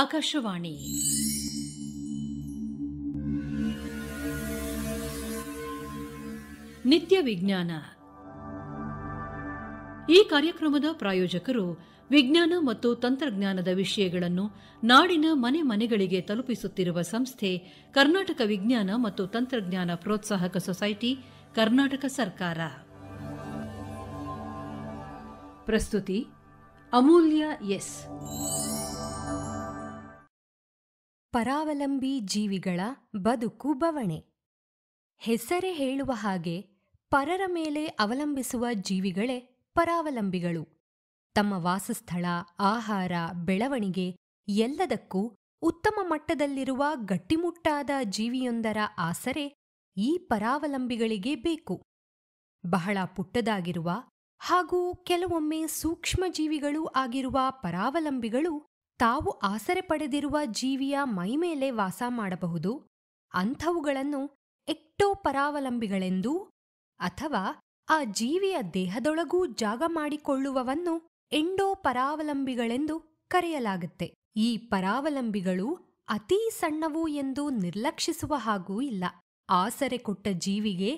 ಆಕಾಶವಾಣಿ ನಿತ್ಯ ವಿಜ್ಞಾನ ಈ ಕಾರ್ಯಕ್ರಮದ ಪ್ರಾಯೋಜಕರು ವಿಜ್ಞಾನ ಮತ್ತು ತಂತ್ರಜ್ಞಾನದ ವಿಷಯಗಳನ್ನು ನಾಡಿನ ಮನೆ ಮನೆಗಳಿಗೆ ತಲುಪಿಸುತ್ತಿರುವ ಸಂಸ್ಥೆ ಕರ್ನಾಟಕ ವಿಜ್ಞಾನ ಮತ್ತು ತಂತ್ರಜ್ಞಾನ ಪ್ರೋತ್ಸಾಹಕ ಸೊಸೈಟಿ ಕರ್ನಾಟಕ ಸರ್ಕಾರ ಪ್ರಸ್ತುತಿ ಅಮೂಲ್ಯ ಎಸ್ ಪರಾವಲಂಬಿ ಜೀವಿಗಳ ಬದುಕು ಬವಣೆ ಹೆಸರೇ ಹೇಳುವ ಹಾಗೆ ಪರರ ಮೇಲೆ ಅವಲಂಬಿಸುವ ಜೀವಿಗಳೇ ಪರಾವಲಂಬಿಗಳು ತಮ್ಮ ವಾಸಸ್ಥಳ ಆಹಾರ ಬೆಳವಣಿಗೆ ಎಲ್ಲದಕ್ಕೂ ಉತ್ತಮ ಮಟ್ಟದಲ್ಲಿರುವ ಗಟ್ಟಿಮುಟ್ಟಾದ ಜೀವಿಯೊಂದರ ಆಸರೆ ಈ ಪರಾವಲಂಬಿಗಳಿಗೆ ಬೇಕು ಬಹಳ ಪುಟ್ಟದಾಗಿರುವ ಹಾಗೂ ಕೆಲವೊಮ್ಮೆ ಸೂಕ್ಷ್ಮಜೀವಿಗಳೂ ಆಗಿರುವ ಪರಾವಲಂಬಿಗಳು ತಾವು ಆಸರೆ ಪಡೆದಿರುವ ಜೀವಿಯ ಮೈಮೇಲೆ ವಾಸ ಮಾಡಬಹುದು ಅಂಥವುಗಳನ್ನು ಎಕ್ಟೋಪರಾವಲಂಬಿಗಳೆಂದೂ ಅಥವಾ ಆ ಜೀವಿಯ ದೇಹದೊಳಗೂ ಜಾಗ ಮಾಡಿಕೊಳ್ಳುವವನ್ನು ಎಂಡೋಪರಾವಲಂಬಿಗಳೆಂದು ಕರೆಯಲಾಗುತ್ತೆ ಈ ಪರಾವಲಂಬಿಗಳು ಅತೀ ಸಣ್ಣವು ಎಂದು ನಿರ್ಲಕ್ಷಿಸುವ ಹಾಗೂ ಇಲ್ಲ ಆಸರೆ ಕೊಟ್ಟ ಜೀವಿಗೆ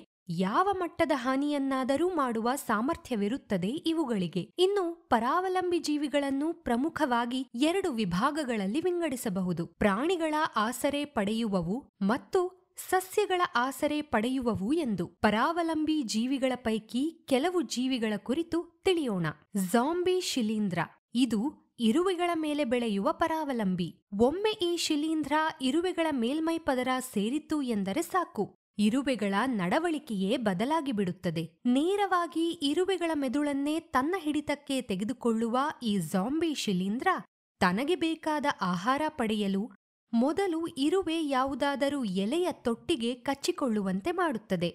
ಯಾವ ಮಟ್ಟದ ಹಾನಿಯನ್ನಾದರೂ ಮಾಡುವ ಸಾಮರ್ಥ್ಯವಿರುತ್ತದೆ ಇವುಗಳಿಗೆ ಇನ್ನು ಪರಾವಲಂಬಿ ಜೀವಿಗಳನ್ನು ಪ್ರಮುಖವಾಗಿ ಎರಡು ವಿಭಾಗಗಳಲ್ಲಿ ವಿಂಗಡಿಸಬಹುದು ಪ್ರಾಣಿಗಳ ಆಸರೆ ಪಡೆಯುವವು ಮತ್ತು ಸಸ್ಯಗಳ ಆಸರೆ ಪಡೆಯುವವು ಎಂದು ಪರಾವಲಂಬಿ ಜೀವಿಗಳ ಪೈಕಿ ಕೆಲವು ಜೀವಿಗಳ ಕುರಿತು ತಿಳಿಯೋಣ ಜಾಂಬಿ ಶಿಲೀಂಧ್ರ ಇದು ಇರುವೆಗಳ ಮೇಲೆ ಬೆಳೆಯುವ ಪರಾವಲಂಬಿ ಒಮ್ಮೆ ಈ ಶಿಲೀಂಧ್ರ ಇರುವೆಗಳ ಮೇಲ್ಮೈ ಪದರ ಸೇರಿತ್ತು ಎಂದರೆ ಸಾಕು ಇರುವೆಗಳ ನಡವಳಿಕೆಯೇ ಬದಲಾಗಿ ಬಿಡುತ್ತದೆ ನೇರವಾಗಿ ಇರುವೆಗಳ ಮೆದುಳನ್ನೇ ತನ್ನ ಹಿಡಿತಕ್ಕೆ ತೆಗೆದುಕೊಳ್ಳುವ ಈ ಜಾಂಬಿ ಶಿಲೀಂದ್ರ ತನಗೆ ಬೇಕಾದ ಆಹಾರ ಪಡೆಯಲು ಮೊದಲು ಇರುವೆ ಯಾವುದಾದರೂ ಎಲೆಯ ತೊಟ್ಟಿಗೆ ಕಚ್ಚಿಕೊಳ್ಳುವಂತೆ ಮಾಡುತ್ತದೆ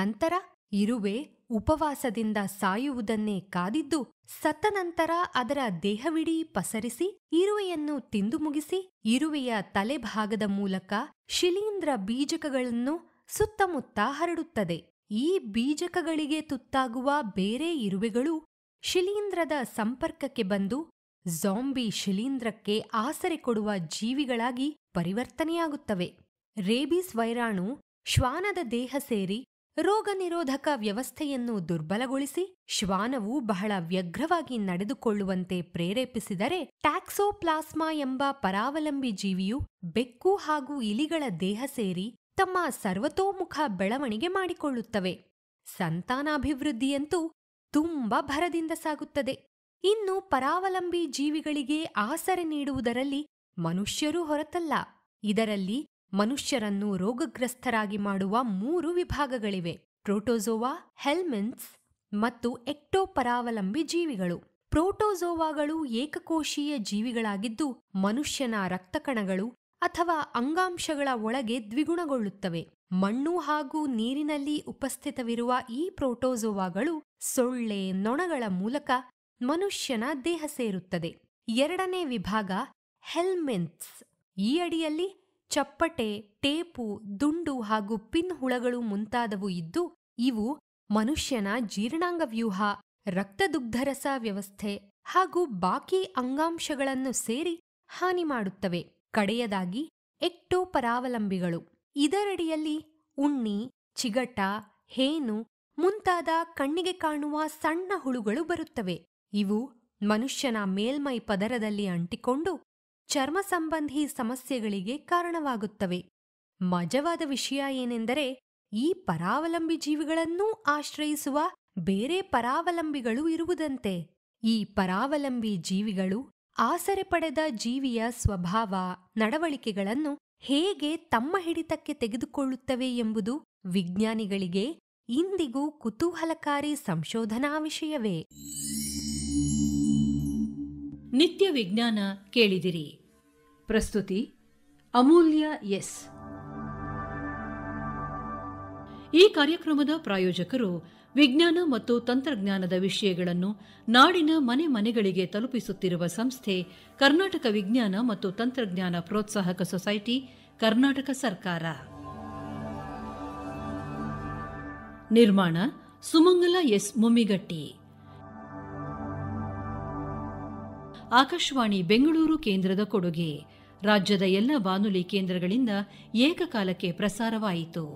ನಂತರ ಇರುವೆ ಉಪವಾಸದಿಂದ ಸಾಯುವುದನ್ನೇ ಕಾದಿದ್ದು ಸತ್ತ ನಂತರ ಅದರ ದೇಹವಿಡೀ ಪಸರಿಸಿ ಇರುವೆಯನ್ನು ತಿಂದು ಮುಗಿಸಿ ಇರುವೆಯ ತಲೆಭಾಗದ ಮೂಲಕ ಶಿಲೀಂದ್ರ ಬೀಜಕಗಳನ್ನು ಸುತ್ತಮುತ್ತ ಹರಡುತ್ತದೆ ಈ ಬೀಜಕಗಳಿಗೆ ತುತ್ತಾಗುವ ಬೇರೆ ಇರುವೆಗಳು ಶಿಲೀಂಧ್ರದ ಸಂಪರ್ಕಕ್ಕೆ ಬಂದು ಝಾಂಬಿ ಶಿಲೀಂಧ್ರಕ್ಕೆ ಆಸರೆ ಕೊಡುವ ಜೀವಿಗಳಾಗಿ ಪರಿವರ್ತನೆಯಾಗುತ್ತವೆ ರೇಬಿಸ್ ವೈರಾಣು ಶ್ವಾನದ ದೇಹ ಸೇರಿ ರೋಗನಿರೋಧಕ ವ್ಯವಸ್ಥೆಯನ್ನು ದುರ್ಬಲಗೊಳಿಸಿ ಶ್ವಾನವು ಬಹಳ ವ್ಯಗ್ರವಾಗಿ ನಡೆದುಕೊಳ್ಳುವಂತೆ ಪ್ರೇರೇಪಿಸಿದರೆ ಟ್ಯಾಕ್ಸೋಪ್ಲಾಸ್ಮಾ ಎಂಬ ಪರಾವಲಂಬಿ ಜೀವಿಯು ಬೆಕ್ಕು ಹಾಗೂ ಇಲಿಗಳ ದೇಹ ಸೇರಿ ತಮ್ಮ ಸರ್ವತೋಮುಖ ಬೆಳವಣಿಗೆ ಮಾಡಿಕೊಳ್ಳುತ್ತವೆ ಸಂತಾನಾಭಿವೃದ್ಧಿಯಂತೂ ತುಂಬ ಭರದಿಂದ ಸಾಗುತ್ತದೆ ಇನ್ನು ಪರಾವಲಂಬಿ ಜೀವಿಗಳಿಗೆ ಆಸರೆ ನೀಡುವುದರಲ್ಲಿ ಮನುಷ್ಯರೂ ಹೊರತಲ್ಲ ಇದರಲ್ಲಿ ಮನುಷ್ಯರನ್ನು ರೋಗಗ್ರಸ್ತರಾಗಿ ಮಾಡುವ ಮೂರು ವಿಭಾಗಗಳಿವೆ ಪ್ರೋಟೋಸೋವಾ ಹೆಲ್ಮೆನ್ಸ್ ಮತ್ತು ಎಕ್ಟೋಪರಾವಲಂಬಿ ಜೀವಿಗಳು ಪ್ರೋಟೋಸೋವಾಗಳು ಏಕಕೋಶೀಯ ಜೀವಿಗಳಾಗಿದ್ದು ಮನುಷ್ಯನ ರಕ್ತಕಣಗಳು ಅಥವಾ ಅಂಗಾಂಶಗಳ ಒಳಗೆ ದ್ವಿಗುಣಗೊಳ್ಳುತ್ತವೆ ಮಣ್ಣು ಹಾಗೂ ನೀರಿನಲ್ಲಿ ಉಪಸ್ಥಿತವಿರುವ ಈ ಪ್ರೋಟೋಜೋವಾಗಳು ಸೊಳ್ಳೆ ನೊಣಗಳ ಮೂಲಕ ಮನುಷ್ಯನ ದೇಹ ಸೇರುತ್ತದೆ ಎರಡನೇ ವಿಭಾಗ ಹೆಲ್ಮೆಂತ್ಸ್ ಈ ಅಡಿಯಲ್ಲಿ ಚಪ್ಪಟೆ ಟೇಪು ದುಂಡು ಹಾಗೂ ಪಿನ್ ಹುಳಗಳು ಮುಂತಾದವು ಇದ್ದು ಇವು ಮನುಷ್ಯನ ಜೀರ್ಣಾಂಗ ವ್ಯೂಹ ರಕ್ತದುಗ್ಧರಸ ವ್ಯವಸ್ಥೆ ಹಾಗೂ ಬಾಕಿ ಅಂಗಾಂಶಗಳನ್ನು ಸೇರಿ ಹಾನಿ ಮಾಡುತ್ತವೆ ಕಡೆಯದಾಗಿ ಪರಾವಲಂಬಿಗಳು ಇದರಡಿಯಲ್ಲಿ ಉಣ್ಣಿ ಚಿಗಟ ಹೇನು ಮುಂತಾದ ಕಣ್ಣಿಗೆ ಕಾಣುವ ಸಣ್ಣ ಹುಳುಗಳು ಬರುತ್ತವೆ ಇವು ಮನುಷ್ಯನ ಮೇಲ್ಮೈ ಪದರದಲ್ಲಿ ಅಂಟಿಕೊಂಡು ಚರ್ಮ ಸಂಬಂಧಿ ಸಮಸ್ಯೆಗಳಿಗೆ ಕಾರಣವಾಗುತ್ತವೆ ಮಜವಾದ ವಿಷಯ ಏನೆಂದರೆ ಈ ಪರಾವಲಂಬಿ ಜೀವಿಗಳನ್ನೂ ಆಶ್ರಯಿಸುವ ಬೇರೆ ಪರಾವಲಂಬಿಗಳು ಇರುವುದಂತೆ ಈ ಪರಾವಲಂಬಿ ಜೀವಿಗಳು ಆಸರೆ ಪಡೆದ ಜೀವಿಯ ಸ್ವಭಾವ ನಡವಳಿಕೆಗಳನ್ನು ಹೇಗೆ ತಮ್ಮ ಹಿಡಿತಕ್ಕೆ ತೆಗೆದುಕೊಳ್ಳುತ್ತವೆ ಎಂಬುದು ವಿಜ್ಞಾನಿಗಳಿಗೆ ಇಂದಿಗೂ ಕುತೂಹಲಕಾರಿ ಸಂಶೋಧನಾ ವಿಷಯವೇ ನಿತ್ಯ ವಿಜ್ಞಾನ ಕೇಳಿದಿರಿ ಪ್ರಸ್ತುತಿ ಅಮೂಲ್ಯ ಎಸ್ ಈ ಕಾರ್ಯಕ್ರಮದ ಪ್ರಾಯೋಜಕರು ವಿಜ್ಞಾನ ಮತ್ತು ತಂತ್ರಜ್ಞಾನದ ವಿಷಯಗಳನ್ನು ನಾಡಿನ ಮನೆ ಮನೆಗಳಿಗೆ ತಲುಪಿಸುತ್ತಿರುವ ಸಂಸ್ಥೆ ಕರ್ನಾಟಕ ವಿಜ್ಞಾನ ಮತ್ತು ತಂತ್ರಜ್ಞಾನ ಪ್ರೋತ್ಸಾಹಕ ಸೊಸೈಟಿ ಕರ್ನಾಟಕ ಸರ್ಕಾರ ನಿರ್ಮಾಣ ಸುಮಂಗಲ ಎಸ್ ಮುಮ್ಮಿಗಟ್ಟಿ ಆಕಾಶವಾಣಿ ಬೆಂಗಳೂರು ಕೇಂದ್ರದ ಕೊಡುಗೆ ರಾಜ್ಯದ ಎಲ್ಲ ಬಾನುಲಿ ಕೇಂದ್ರಗಳಿಂದ ಏಕಕಾಲಕ್ಕೆ ಪ್ರಸಾರವಾಯಿತು